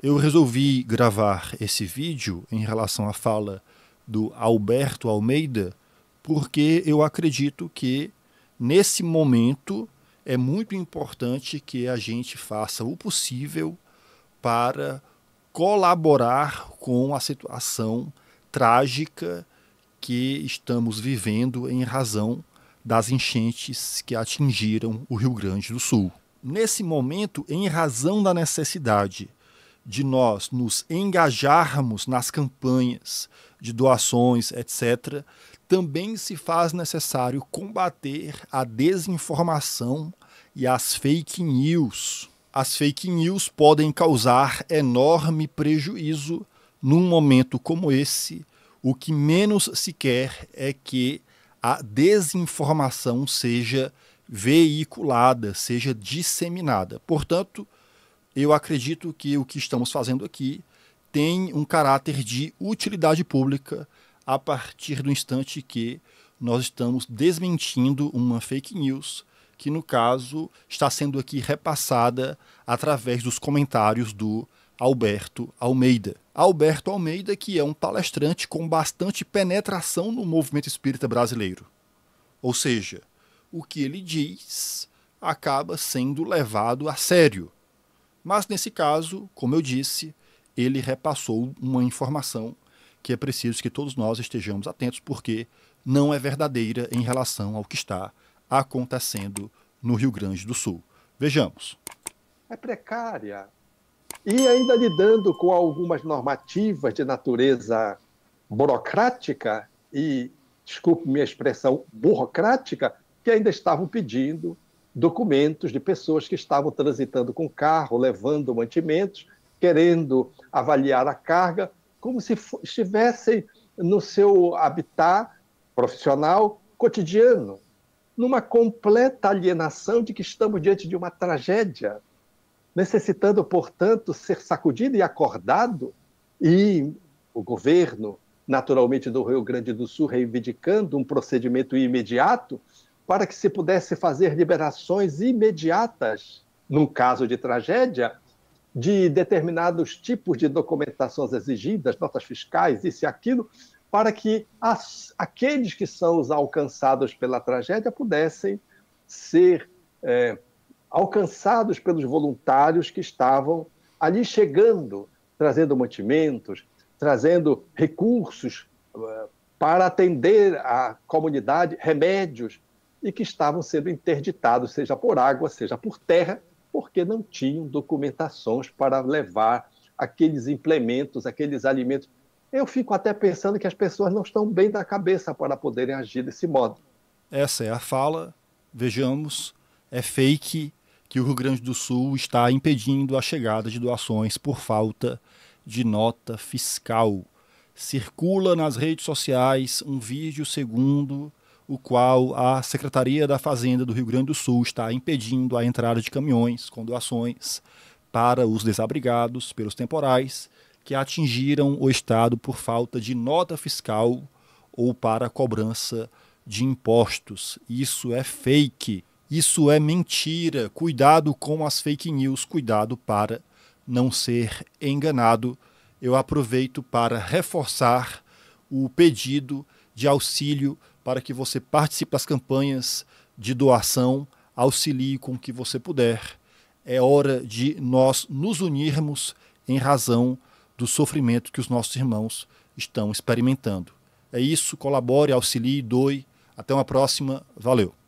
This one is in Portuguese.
Eu resolvi gravar esse vídeo em relação à fala do Alberto Almeida, porque eu acredito que nesse momento é muito importante que a gente faça o possível para colaborar com a situação trágica que estamos vivendo em razão das enchentes que atingiram o Rio Grande do Sul. Nesse momento, em razão da necessidade de nós nos engajarmos nas campanhas de doações, etc., também se faz necessário combater a desinformação e as fake news. As fake news podem causar enorme prejuízo num momento como esse. O que menos se quer é que a desinformação seja veiculada, seja disseminada. Portanto, eu acredito que o que estamos fazendo aqui tem um caráter de utilidade pública a partir do instante que nós estamos desmentindo uma fake news que, no caso, está sendo aqui repassada através dos comentários do Alberto Almeida. Alberto Almeida, que é um palestrante com bastante penetração no movimento espírita brasileiro. Ou seja, o que ele diz acaba sendo levado a sério. Mas nesse caso, como eu disse, ele repassou uma informação que é preciso que todos nós estejamos atentos, porque não é verdadeira em relação ao que está acontecendo no Rio Grande do Sul. Vejamos. É precária e ainda lidando com algumas normativas de natureza burocrática e, desculpe minha expressão, burocrática, que ainda estavam pedindo documentos de pessoas que estavam transitando com carro, levando mantimentos, querendo avaliar a carga, como se estivessem no seu habitat profissional cotidiano, numa completa alienação de que estamos diante de uma tragédia, necessitando, portanto, ser sacudido e acordado, e o governo, naturalmente do Rio Grande do Sul, reivindicando um procedimento imediato, para que se pudesse fazer liberações imediatas, num caso de tragédia, de determinados tipos de documentações exigidas, notas fiscais, isso e aquilo, para que as, aqueles que são os alcançados pela tragédia pudessem ser é, alcançados pelos voluntários que estavam ali chegando, trazendo mantimentos, trazendo recursos é, para atender a comunidade, remédios, e que estavam sendo interditados, seja por água, seja por terra, porque não tinham documentações para levar aqueles implementos, aqueles alimentos. Eu fico até pensando que as pessoas não estão bem da cabeça para poderem agir desse modo. Essa é a fala, vejamos, é fake que o Rio Grande do Sul está impedindo a chegada de doações por falta de nota fiscal. Circula nas redes sociais um vídeo segundo o qual a Secretaria da Fazenda do Rio Grande do Sul está impedindo a entrada de caminhões com doações para os desabrigados pelos temporais que atingiram o Estado por falta de nota fiscal ou para cobrança de impostos. Isso é fake, isso é mentira. Cuidado com as fake news, cuidado para não ser enganado. Eu aproveito para reforçar o pedido de auxílio para que você participe das campanhas de doação, auxilie com o que você puder. É hora de nós nos unirmos em razão do sofrimento que os nossos irmãos estão experimentando. É isso, colabore, auxilie, doe. Até uma próxima. Valeu.